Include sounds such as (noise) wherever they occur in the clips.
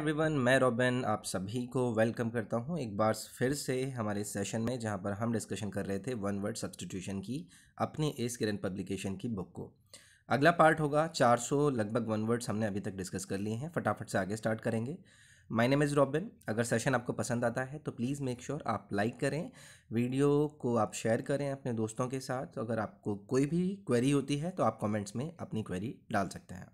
Everyone मैं robin आप सभी को वेलकम करता हूं एक बार फिर से हमारे सेशन में जहां पर हम डिस्कशन कर रहे थे वन वर्ड सब्सटीट्यूशन की अपनी एस किरण पब्लिकेशन की बुक को अगला पार्ट होगा 400 लगभग वन वर्ड्स हमने अभी तक डिस्कस कर लिए हैं फटाफट से आगे स्टार्ट करेंगे माय नेम इज़ रॉबिन अगर सेशन आपको पसंद आता है तो प्लीज़ मेक श्योर आप लाइक करें वीडियो को आप शेयर करें अपने दोस्तों के साथ अगर आपको कोई भी क्वेरी होती है तो आप कमेंट्स में अपनी क्वेरी डाल सकते हैं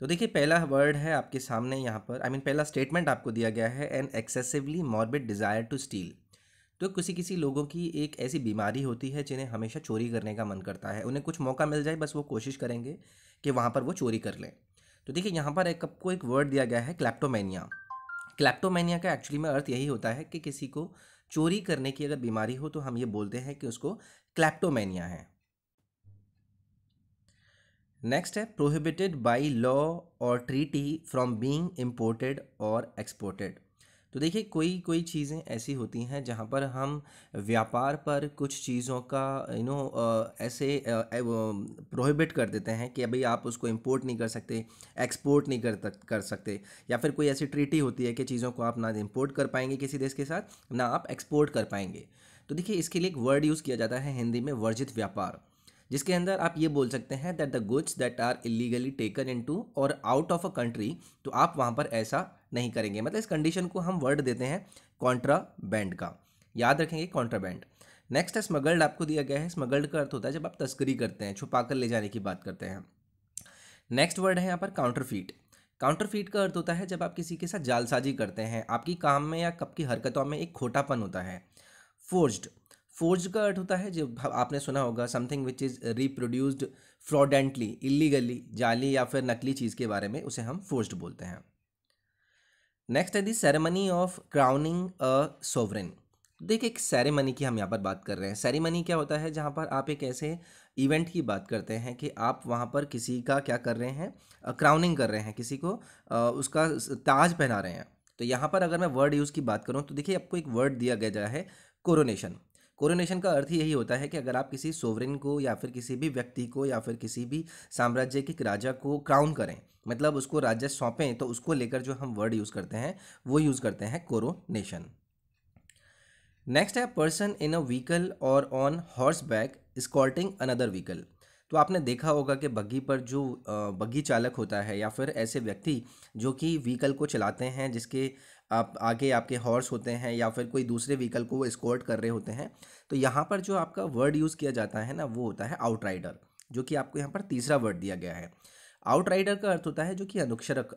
तो देखिए पहला वर्ड है आपके सामने यहाँ पर आई I मीन mean, पहला स्टेटमेंट आपको दिया गया है an excessively morbid desire to steal तो किसी किसी लोगों की एक ऐसी बीमारी होती है जिन्हें हमेशा चोरी करने का मन करता है उन्हें कुछ मौका मिल जाए बस वो कोशिश करेंगे कि वहाँ पर वो चोरी कर लें तो देखिए यहाँ पर एक आपको एक वर्ड दिया गया है क्लैप्टोमैनिया क्लैप्टोमैनिया का एक्चुअली में अर्थ यही होता है कि किसी को चोरी करने की अगर बीमारी हो तो हम ये बोलते हैं कि उसको क्लैप्टोमैनिया है नेक्स्ट है prohibited by law or treaty from being imported or exported तो देखिए कोई कोई चीज़ें ऐसी होती हैं जहाँ पर हम व्यापार पर कुछ चीज़ों का यू नो ऐसे प्रोहिबिट कर देते हैं कि अभी आप उसको इम्पोर्ट नहीं कर सकते एक्सपोर्ट नहीं कर कर सकते या फिर कोई ऐसी ट्रीटी होती है कि चीज़ों को आप ना इम्पोर्ट कर पाएंगे किसी देश के साथ ना आप एक्सपोर्ट कर पाएंगे तो देखिए इसके लिए एक वर्ड यूज़ किया जाता है हिंदी में वर्जित व्यापार जिसके अंदर आप ये बोल सकते हैं that the goods that are illegally taken into or out of a country तो आप वहाँ पर ऐसा नहीं करेंगे मतलब इस कंडीशन को हम वर्ड देते हैं कॉन्ट्राबैंड का याद रखेंगे कॉन्ट्राबैंड नेक्स्ट है स्मगल्ड आपको दिया गया है स्मगल्ड का अर्थ होता है जब आप तस्करी करते हैं छुपा कर ले जाने की बात करते हैं नेक्स्ट वर्ड है यहाँ पर काउंटरफीट काउंटरफीट का अर्थ होता है जब आप किसी के साथ जालसाजी करते हैं आपकी काम में या कब की हरकतों में एक खोटापन होता है फोर्ज्ड फोर्ज का अर्थ होता है जब आपने सुना होगा something which is reproduced fraudulently illegally जाली या फिर नकली चीज़ के बारे में उसे हम फोर्ज बोलते हैं नेक्स्ट है the ceremony of crowning a sovereign देखिए एक सेरेमनी की हम यहाँ पर बात कर रहे हैं सेरेमनी क्या होता है जहाँ पर आप एक ऐसे इवेंट की बात करते हैं कि आप वहाँ पर किसी का क्या कर रहे हैं क्राउनिंग कर रहे हैं किसी को उसका ताज पहना रहे हैं तो यहाँ पर अगर मैं वर्ड यूज़ की बात करूँ तो देखिए आपको एक वर्ड दिया गया है कोरोनेशन कोरोनेशन का अर्थ यही होता है कि अगर आप किसी सोवरेन को या फिर किसी भी व्यक्ति को या फिर किसी भी साम्राज्य के राजा को क्राउन करें मतलब उसको राज्य सौंपें तो उसको लेकर जो हम वर्ड यूज़ करते हैं वो यूज़ करते हैं कोरोनेशन नेक्स्ट है person in a vehicle or on horseback escorting another vehicle तो आपने देखा होगा कि बग्घी पर जो बग्घी चालक होता है या फिर ऐसे व्यक्ति जो कि व्हीकल को चलाते हैं जिसके आप आगे आपके हॉर्स होते हैं या फिर कोई दूसरे व्हीकल को वो स्कोर्ट कर रहे होते हैं तो यहाँ पर जो आपका वर्ड यूज़ किया जाता है ना वो होता है आउटराइडर जो कि आपको यहाँ पर तीसरा वर्ड दिया गया है आउटराइडर का अर्थ होता है जो कि अनुक्षरक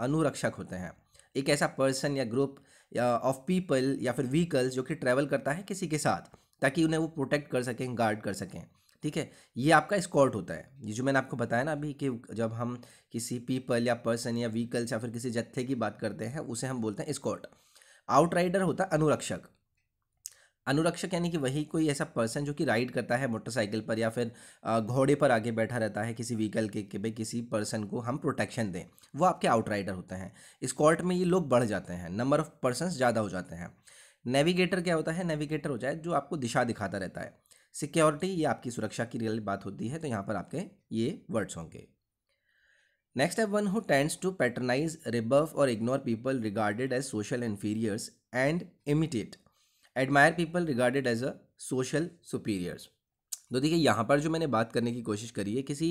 अनुरक्षक होते हैं एक ऐसा पर्सन या ग्रुप या ऑफ पीपल या फिर व्हीकल्स जो कि ट्रैवल करता है किसी के साथ ताकि उन्हें वो प्रोटेक्ट कर सकें गार्ड कर सकें ठीक है ये आपका स्कॉट होता है ये जो मैंने आपको बताया ना अभी कि जब हम किसी पीपल या पर्सन या व्हीकल्स या फिर किसी जत्थे की बात करते हैं उसे हम बोलते हैं स्कॉट आउटराइडर होता है अनुरक्षक अनुरक्षक यानी कि वही कोई ऐसा पर्सन जो कि राइड करता है मोटरसाइकिल पर या फिर घोड़े पर आगे बैठा रहता है किसी व्हीकल के कि भाई किसी पर्सन को हम प्रोटेक्शन दें वो आपके आउटराइडर होते हैं स्कॉट में ये लोग बढ़ जाते हैं नंबर ऑफ़ पर्सन ज़्यादा हो जाते हैं नेविगेटर क्या होता है नेविगेटर हो जाए जो आपको दिशा दिखाता रहता है सिक्योरिटी ये आपकी सुरक्षा की रियल बात होती है तो यहाँ पर आपके ये वर्ड्स होंगे नेक्स्ट एव one who tends to patronise rebuff or ignore people regarded as social inferiors and imitate admire people regarded as a social superiors तो देखिए यहाँ पर जो मैंने बात करने की कोशिश करी है किसी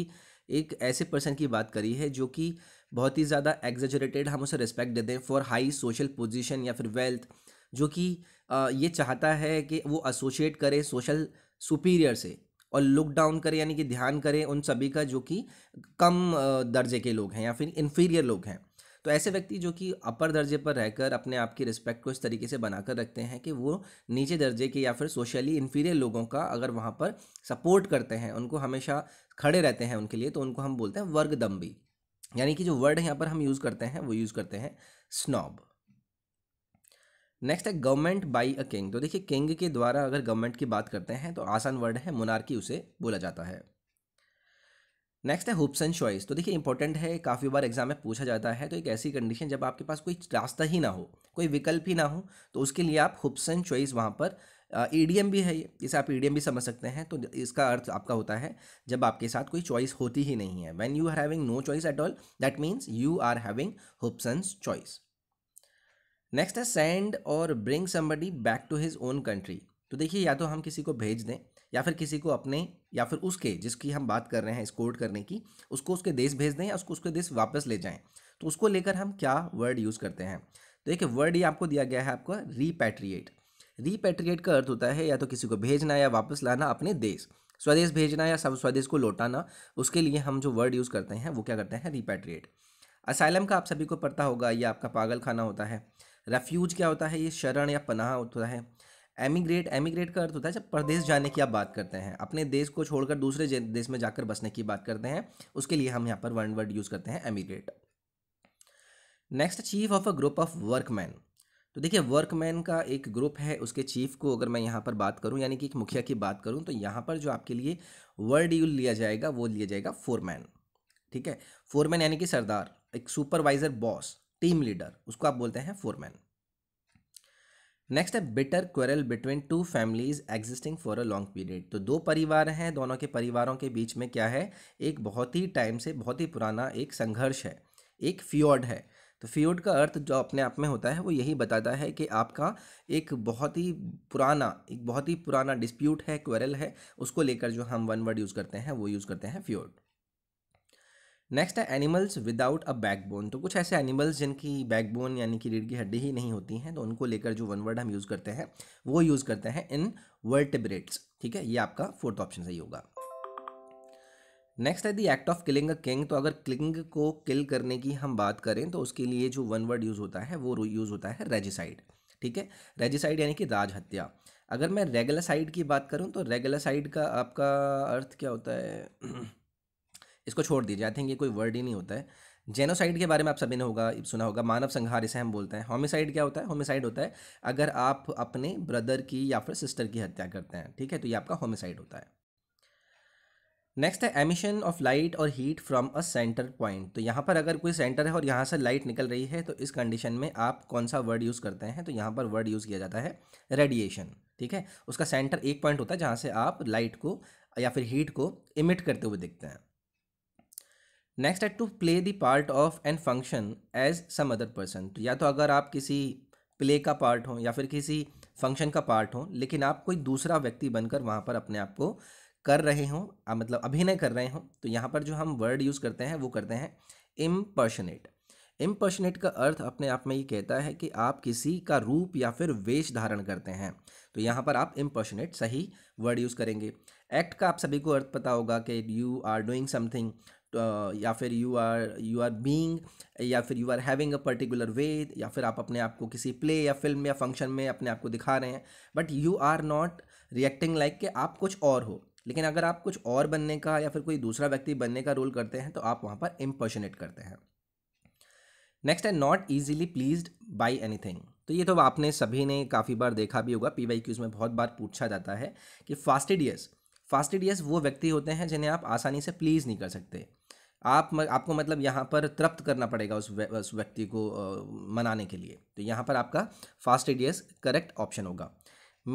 एक ऐसे पर्सन की बात करी है जो कि बहुत ही ज़्यादा एग्जेजरेटेड हम उसे रिस्पेक्ट देते हैं फॉर हाई सोशल पोजिशन या फिर वेल्थ जो कि ये चाहता है कि वो एसोशिएट करे सोशल सुपीरियर से और लुक डाउन करें यानी कि ध्यान करें उन सभी का जो कि कम दर्जे के लोग हैं या फिर इन्फीरियर लोग हैं तो ऐसे व्यक्ति जो कि अपर दर्जे पर रहकर अपने आप की रिस्पेक्ट को इस तरीके से बनाकर रखते हैं कि वो नीचे दर्जे के या फिर सोशली इन्फीरियर लोगों का अगर वहाँ पर सपोर्ट करते हैं उनको हमेशा खड़े रहते हैं उनके लिए तो उनको हम बोलते हैं वर्ग दम्बी यानी कि जो वर्ड यहाँ पर हम यूज़ करते हैं वो यूज़ करते हैं स्नॉब नेक्स्ट है गवर्नमेंट बाई अ किंग तो देखिए किंग के द्वारा अगर गवर्नमेंट की बात करते हैं तो आसान वर्ड है की उसे बोला जाता है नेक्स्ट है हुप्स एंड चॉइस तो देखिए इंपॉर्टेंट है काफ़ी बार एग्जाम में पूछा जाता है तो एक ऐसी कंडीशन जब आपके पास कोई रास्ता ही ना हो कोई विकल्प ही ना हो तो उसके लिए आप हुप्स एंड चॉइस वहाँ पर ई uh, भी है ये इसे आप ई भी समझ सकते हैं तो इसका अर्थ आपका होता है जब आपके साथ कोई चॉइस होती ही नहीं है when you are having no choice at all that means you are having and choice next है send or bring somebody back to his own country तो देखिए या तो हम किसी को भेज दें या फिर किसी को अपने या फिर उसके जिसकी हम बात कर रहे हैं स्कोर्ट करने की उसको उसके देश भेज दें या उसको उसके देश वापस ले जाएं तो उसको लेकर हम क्या वर्ड यूज़ करते हैं तो एक वर्ड ये आपको दिया गया है आपको रीपैट्रिएट रीपैट्रिएट का अर्थ होता है या तो किसी को भेजना या वापस लाना अपने देश स्वदेश भेजना या सब स्वदेश को लौटाना उसके लिए हम जो वर्ड यूज़ करते हैं वो क्या करते हैं रिपेट्रिएट असाइलम का आप सभी को पता होगा या आपका पागल खाना होता है रेफ्यूज क्या होता है ये शरण या पनाह होता है एमिग्रेट एमिग्रेट का अर्थ होता है जब परदेश जाने की आप बात करते हैं अपने देश को छोड़कर दूसरे देश में जाकर बसने की बात करते हैं उसके लिए हम यहाँ पर वन वर्ड यूज़ करते हैं emigrate next chief of a group of workman तो देखिए वर्कमैन का एक ग्रुप है उसके चीफ को अगर मैं यहाँ पर बात करूँ यानी कि एक मुखिया की बात करूँ तो यहाँ पर जो आपके लिए वर्ड यूज लिया जाएगा वो लिया जाएगा फोरमैन ठीक है फोरमैन यानी कि सरदार एक सुपरवाइज़र बॉस टीम लीडर उसको आप बोलते हैं फोरमैन नेक्स्ट है bitter quarrel between two families existing for a long period तो दो परिवार हैं दोनों के परिवारों के बीच में क्या है एक बहुत ही टाइम से बहुत ही पुराना एक संघर्ष है एक फ्योर्ड है तो फ्योर्ड का अर्थ जो अपने आप में होता है वो यही बताता है कि आपका एक बहुत ही पुराना एक बहुत ही पुराना डिस्प्यूट है क्वेरल है उसको लेकर जो हम वन वर्ड यूज़ करते हैं वो यूज़ करते हैं फ्योर्ड नेक्स्ट है एनिमल्स विदाउट अ बैकबोन तो कुछ ऐसे एनिमल्स जिनकी बैकबोन यानी कि रीढ़ की हड्डी ही नहीं होती हैं तो उनको लेकर जो वन वर्ड हम यूज़ करते हैं वो यूज़ करते हैं इन वर्टिब्रेट्स ठीक है ये आपका फोर्थ ऑप्शन सही होगा नेक्स्ट है the act of killing a king तो अगर किलिंग को किल करने की हम बात करें तो उसके लिए जो वन वर्ड यूज़ होता है वो यूज़ होता है रेजिसाइड ठीक है रेजिसाइड यानी कि राज हत्या अगर मैं रेगुलर साइड की बात करूं तो रेगुलर साइड का आपका अर्थ क्या होता है (clears throat) इसको छोड़ दीजिए आई थिंक ये कोई वर्ड ही नहीं होता है जेनोसाइड के बारे में आप सभी ने होगा सुना होगा मानव संहार इसे हम बोलते हैं होमिसाइड क्या होता है होमिसाइड होता है अगर आप अपने ब्रदर की या फिर सिस्टर की हत्या करते हैं ठीक है तो ये आपका होमिसाइड होता है नेक्स्ट है emission of light or heat from a centre point तो यहाँ पर अगर कोई सेंटर है और यहाँ से लाइट निकल रही है तो इस कंडीशन में आप कौन सा वर्ड यूज़ करते हैं तो यहाँ पर वर्ड यूज़ किया जाता है रेडिएशन ठीक है उसका सेंटर एक पॉइंट होता है जहाँ से आप लाइट को या फिर हीट को इमिट करते हुए देखते हैं नेक्स्ट है to play the part of an function as some other person या तो अगर आप किसी प्ले का पार्ट हो या फिर किसी फंक्शन का पार्ट हो लेकिन आप कोई दूसरा व्यक्ति बनकर वहाँ पर अपने आप को कर रहे हों मतलब अभिनय कर रहे हों तो यहाँ पर जो हम वर्ड यूज़ करते हैं वो करते हैं इम्पर्शनेट इम्पर्शनेट का अर्थ अपने आप में ये कहता है कि आप किसी का रूप या फिर वेश धारण करते हैं तो यहाँ पर आप इम्पर्शनेट सही वर्ड यूज़ करेंगे एक्ट का आप सभी को अर्थ पता होगा कि you are doing something Uh, या फिर you are you are being या फिर you are having a particular way या फिर आप अपने आप को किसी प्ले या फिल्म या फंक्शन में अपने आप को दिखा रहे हैं but you are not reacting like कि आप कुछ और हो लेकिन अगर आप कुछ और बनने का या फिर कोई दूसरा व्यक्ति बनने का रोल करते हैं तो आप वहाँ पर इम्पर्शनेट करते हैं नेक्स्ट है not easily pleased by anything तो ये तो आपने सभी ने काफ़ी बार देखा भी होगा पी वाई क्यूज़ में बहुत बार पूछा जाता है कि फास्टिडियस फास्टिडियस वो व्यक्ति होते हैं जिन्हें आप आसानी से प्लीज़ नहीं कर सकते आप आपको मतलब यहाँ पर तृप्त करना पड़ेगा उस उस व्यक्ति को आ, मनाने के लिए तो यहाँ पर आपका फास्ट एडियस करेक्ट ऑप्शन होगा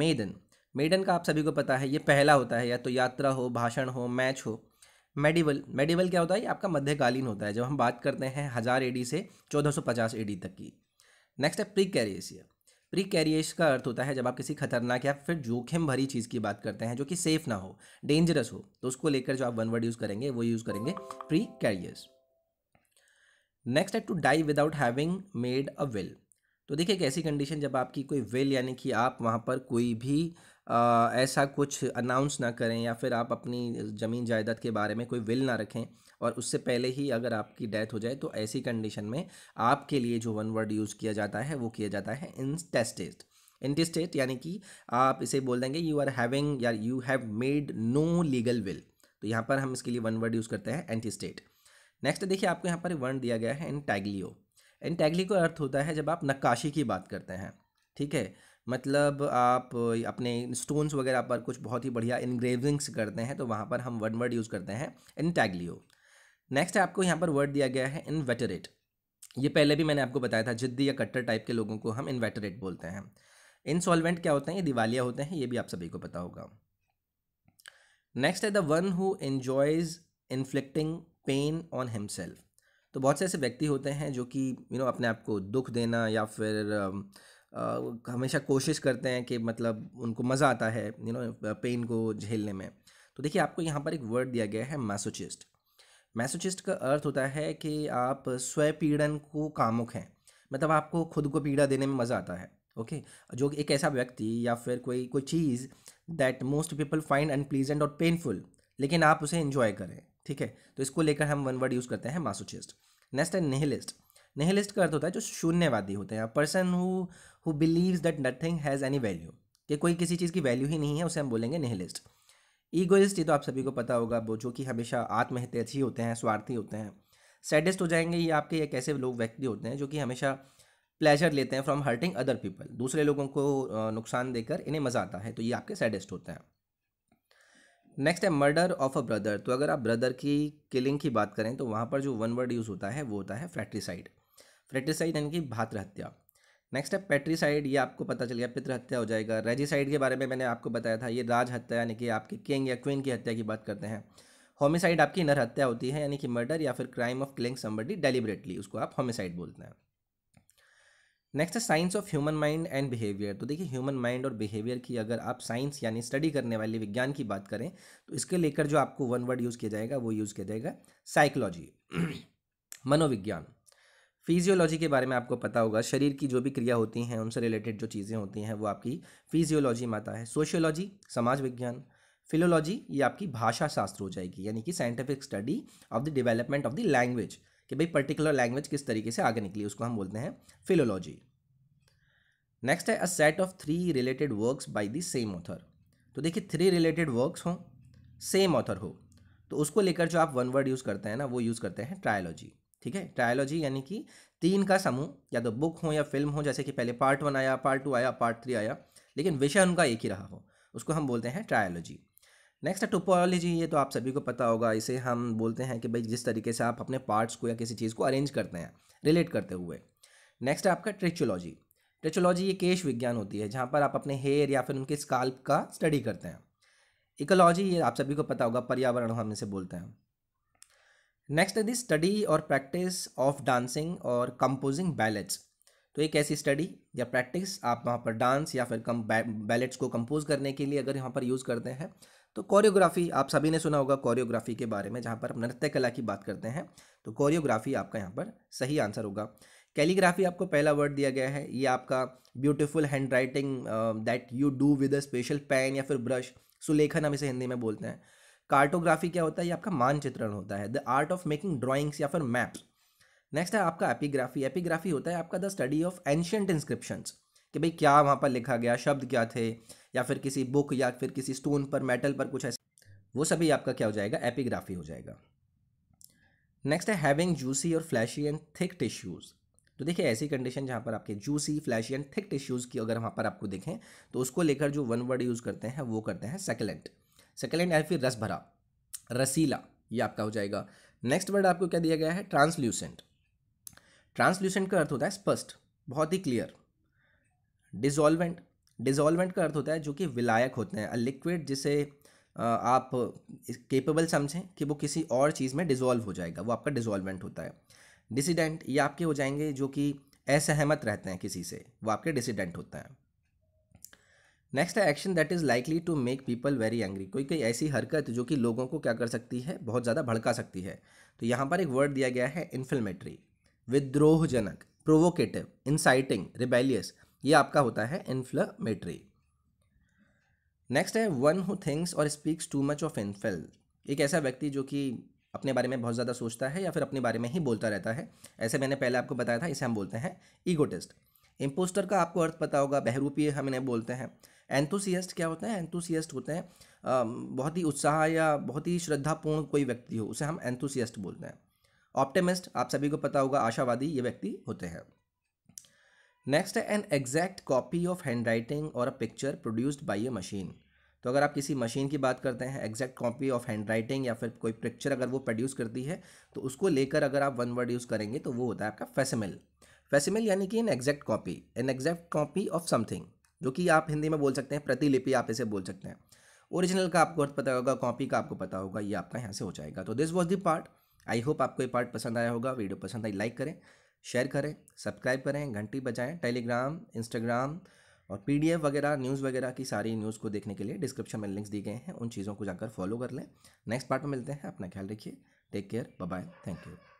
मेडन मेडन का आप सभी को पता है ये पहला होता है या तो यात्रा हो भाषण हो मैच हो मेडिवल मेडिवल क्या होता है ये आपका मध्यकालीन होता है जब हम बात करते हैं हज़ार एडी से चौदह सौ तक की नेक्स्ट है प्री कैरियसिया प्रीकैरियस का अर्थ होता है जब आप किसी खतरनाक या फिर जोखिम भरी चीज़ की बात करते हैं जो कि सेफ ना हो डेंजरस हो तो उसको लेकर जो आप वन वर्ड यूज़ करेंगे वो यूज़ करेंगे प्रिकैरियस नेक्स्ट है to die without having made a will तो देखिए कैसी ऐसी कंडीशन जब आपकी कोई विल यानी कि आप वहाँ पर कोई भी आ, ऐसा कुछ अनाउंस ना करें या फिर आप अपनी ज़मीन जायदाद के बारे में कोई विल ना रखें और उससे पहले ही अगर आपकी डेथ हो जाए तो ऐसी कंडीशन में आपके लिए जो वन वर्ड यूज़ किया जाता है वो किया जाता है इंटेस्टेड इंटेस्टेट यानी कि आप इसे बोल देंगे यू आर हैविंग या you have made no legal will तो यहाँ पर हम इसके लिए वन वर्ड यूज़ करते हैं एंटी स्टेट नेक्स्ट देखिए आपको यहाँ पर वर्ड दिया गया है इन टैगलियो इंटैगली का अर्थ होता है जब आप नक्काशी की बात करते हैं ठीक है मतलब आप अपने स्टोन्स वगैरह पर कुछ बहुत ही बढ़िया इन्ग्रेविंग्स करते हैं तो वहाँ पर हम वन वर्ड यूज़ करते हैं इंटैगलियो नेक्स्ट आपको यहाँ पर वर्ड दिया गया है इनवेटरेट ये पहले भी मैंने आपको बताया था जिद्दी या कट्टर टाइप के लोगों को हम इन्वेटरेट बोलते हैं इनसॉल्वेंट क्या होते हैं ये दिवालिया होते हैं ये भी आप सभी को पता होगा नेक्स्ट है the one who enjoys inflicting pain on himself तो बहुत से ऐसे व्यक्ति होते हैं जो कि यू नो अपने आप को दुख देना या फिर आ, हमेशा कोशिश करते हैं कि मतलब उनको मज़ा आता है यू नो पेन को झेलने में तो देखिए आपको यहाँ पर एक वर्ड दिया गया है मैसोचिस्ट मैसोचिस्ट का अर्थ होता है कि आप स्वयपीड़न को कामुक हैं मतलब आपको खुद को पीड़ा देने में मज़ा आता है ओके okay? जो एक ऐसा व्यक्ति या फिर कोई कोई चीज़ that most people find unpleasant or painful लेकिन आप उसे इन्जॉय करें ठीक है तो इसको लेकर हम वन वर्ड यूज़ करते हैं मासोचिस्ट नेक्स्ट है नेहलिस्ट नेहलिस्ट का अर्थ होता है जो शून्यवादी होते हैं person who who believes that nothing has any value कि कोई किसी चीज़ की वैल्यू ही नहीं है उसे हम बोलेंगे नेहलिस्ट ईगोइस्ट ये तो आप सभी को पता होगा वो जो कि हमेशा आत्महितैषी होते हैं स्वार्थी होते हैं सैडेस्ट हो जाएंगे ये आपके एक ऐसे लोग व्यक्ति होते हैं जो कि हमेशा प्लेजर लेते हैं फ्रॉम हर्टिंग अदर पीपल दूसरे लोगों को नुकसान देकर इन्हें मज़ा आता है तो ये आपके सैडेस्ट होते हैं नेक्स्ट है मर्डर ऑफ अ ब्रदर तो अगर आप ब्रदर की किलिंग की बात करें तो वहाँ पर जो वन वर्ड यूज़ होता है वो होता है फ्रेट्रीसाइड फ्रेट्रीसाइड यानी कि भातृहत्या नेक्स्ट है पेट्रीसाइड ये आपको पता चल गया पितृ हत्या हो जाएगा रेजिसाइड के बारे में मैंने आपको बताया था ये राज हत्या यानी कि आपके किंग या क्वीन की हत्या की बात करते हैं होमिसाइड आपकी नर हत्या होती है यानी कि मर्डर या फिर crime of killing somebody deliberately उसको आप होमिसाइड बोलते हैं नेक्स्ट है science of human mind and behaviour तो देखिए ह्यूमन माइंड और बिहेवियर की अगर आप साइंस यानी स्टडी करने वाले विज्ञान की बात करें तो इसके लेकर जो आपको वन वर्ड यूज़ किया जाएगा वो यूज़ किया जाएगा साइकोलॉजी (clears throat) मनोविज्ञान फिजियोलॉजी के बारे में आपको पता होगा शरीर की जो भी क्रिया होती हैं उनसे रिलेटेड जो चीज़ें होती हैं वो आपकी फिजियोलॉजी में आता है सोशियोलॉजी समाज विज्ञान फिलोलॉजी ये आपकी भाषा शास्त्र हो जाएगी यानी कि scientific study of the development of the language कि भाई पर्टिकुलर लैंग्वेज किस तरीके से आगे निकली उसको हम बोलते हैं फिलोलॉजी नेक्स्ट है a set of three related works by the same author तो देखिए थ्री रिलेटेड वर्क्स हों सेम ऑथर हो तो उसको लेकर जो आप वन वर्ड यूज़ करते हैं ना वो यूज़ करते हैं ट्रायोलॉजी ठीक है ट्रायोलॉजी यानी कि तीन का समूह या तो बुक हो या फिल्म हो जैसे कि पहले पार्ट वन आया पार्ट टू आया पार्ट थ्री आया लेकिन विषय उनका एक ही रहा हो उसको हम बोलते हैं ट्रायोलॉजी नेक्स्ट टोपोलॉजी ये तो आप सभी को पता होगा इसे हम बोलते हैं कि भाई जिस तरीके से आप अपने पार्ट्स को या किसी चीज़ को अरेंज करते हैं रिलेट करते हुए नेक्स्ट है आपका ट्रिचोलॉजी ट्रिचोलॉजी ये केश विज्ञान होती है जहाँ पर आप अपने हेयर या फिर उनके स्काल्प का स्टडी करते हैं इकोलॉजी ये आप सभी को पता होगा पर्यावरण हम इसे बोलते हैं नेक्स्ट है दी स्टडी और प्रैक्टिस ऑफ डांसिंग और कंपोजिंग बैलेट्स तो एक ऐसी स्टडी या प्रैक्टिस आप वहाँ पर डांस या फिर कम बैलेट्स को कंपोज करने के लिए अगर यहाँ पर यूज़ करते हैं तो कोरियोग्राफी आप सभी ने सुना होगा कोरियोग्राफी के बारे में जहाँ पर नृत्य कला की बात करते हैं तो कोरियोग्राफी आपका यहाँ पर सही आंसर होगा कैलीग्राफी आपको पहला वर्ड दिया गया है ये आपका beautiful handwriting that you do with a special pen या फिर ब्रश सुलेखन हम इसे हिंदी में बोलते हैं कार्टोग्राफी क्या होता है ये आपका मानचित्रण होता है the art of making drawings या फिर मैप नेक्स्ट है आपका एपीग्राफी एपीग्राफी होता है आपका the study of ancient inscriptions कि भाई क्या वहाँ पर लिखा गया शब्द क्या थे या फिर किसी बुक या फिर किसी स्टोन पर मेटल पर कुछ ऐसा वो सभी आपका क्या हो जाएगा एपिग्राफी हो जाएगा नेक्स्ट है हैविंग जूसी और फ्लैशी एंड थिक टिश्यूज़ तो देखिए ऐसी कंडीशन जहाँ पर आपके juicy fleshy and thick tissues की अगर वहाँ पर आपको देखें तो उसको लेकर जो वन वर्ड यूज़ करते हैं वो करते हैं सेकेलेंट सेकेलेंट या फिर रस भरा रसीला ये आपका हो जाएगा नेक्स्ट वर्ड आपको क्या दिया गया है ट्रांसल्यूसेंट ट्रांसल्यूसेंट का अर्थ होता है स्पष्ट बहुत ही क्लियर डिजॉल्वेंट डिजॉल्वेंट का अर्थ होता है जो कि विलायक होते हैं अ लिक्विड जिसे आप केपेबल समझें कि वो किसी और चीज़ में डिज़ोल्व हो जाएगा वो आपका डिजॉल्वेंट होता है डिसीडेंट ये आपके हो जाएंगे जो कि असहमत रहते हैं किसी से वो आपके डिसीडेंट होते हैं नेक्स्ट है action that is likely to make people very angry कोई कोई ऐसी हरकत जो कि लोगों को क्या कर सकती है बहुत ज़्यादा भड़का सकती है तो यहाँ पर एक वर्ड दिया गया है इन्फिल्मेटरी विद्रोहजनक प्रोवोकेटिव इंसाइटिंग रिबेलियस ये आपका होता है इन्फ्लेमेटरी नेक्स्ट है वन हु थिंग्स और स्पीक्स टू मच ऑफ इन्फेल एक ऐसा व्यक्ति जो कि अपने बारे में बहुत ज़्यादा सोचता है या फिर अपने बारे में ही बोलता रहता है ऐसे मैंने पहले आपको बताया था इसे हम बोलते हैं ईगोटिस्ट इम्पोस्टर का आपको अर्थ पता होगा बहरूपी हम इन्हें बोलते हैं एंथुसियस्ट क्या होते हैं एंथुसियस्ट होते हैं बहुत ही उत्साह या बहुत ही श्रद्धापूर्ण कोई व्यक्ति हो उसे हम एंथुसियस्ट बोलते हैं ऑप्टेमिस्ट आप सभी को पता होगा आशावादी ये व्यक्ति होते हैं नेक्स्ट है an exact copy of handwriting और a picture produced by a machine तो अगर आप किसी मशीन की बात करते हैं exact copy of handwriting या फिर कोई पिक्चर अगर वो प्रोड्यूस करती है तो उसको लेकर अगर आप वन वर्ड यूज़ करेंगे तो वो होता है आपका फेसिमिल फेसिमिल यानी कि an exact copy an exact copy of something जो कि आप हिंदी में बोल सकते हैं प्रतिलिपि आप इसे बोल सकते हैं ओरिजिनल का आपको अर्थ पता होगा कॉपी का आपको पता होगा ये आपका यहाँ से हो जाएगा तो this was the part I hope आपको ये पार्ट पसंद आया होगा वीडियो पसंद आई लाइक करें शेयर करें सब्सक्राइब करें घंटी बजाएं टेलीग्राम इंस्टाग्राम और पीडीएफ वगैरह न्यूज़ वगैरह की सारी न्यूज़ को देखने के लिए डिस्क्रिप्शन में लिंक्स दिए गए हैं उन चीज़ों को जाकर फॉलो कर लें नेक्स्ट पार्ट में मिलते हैं अपना ख्याल रखिए take care bye thank you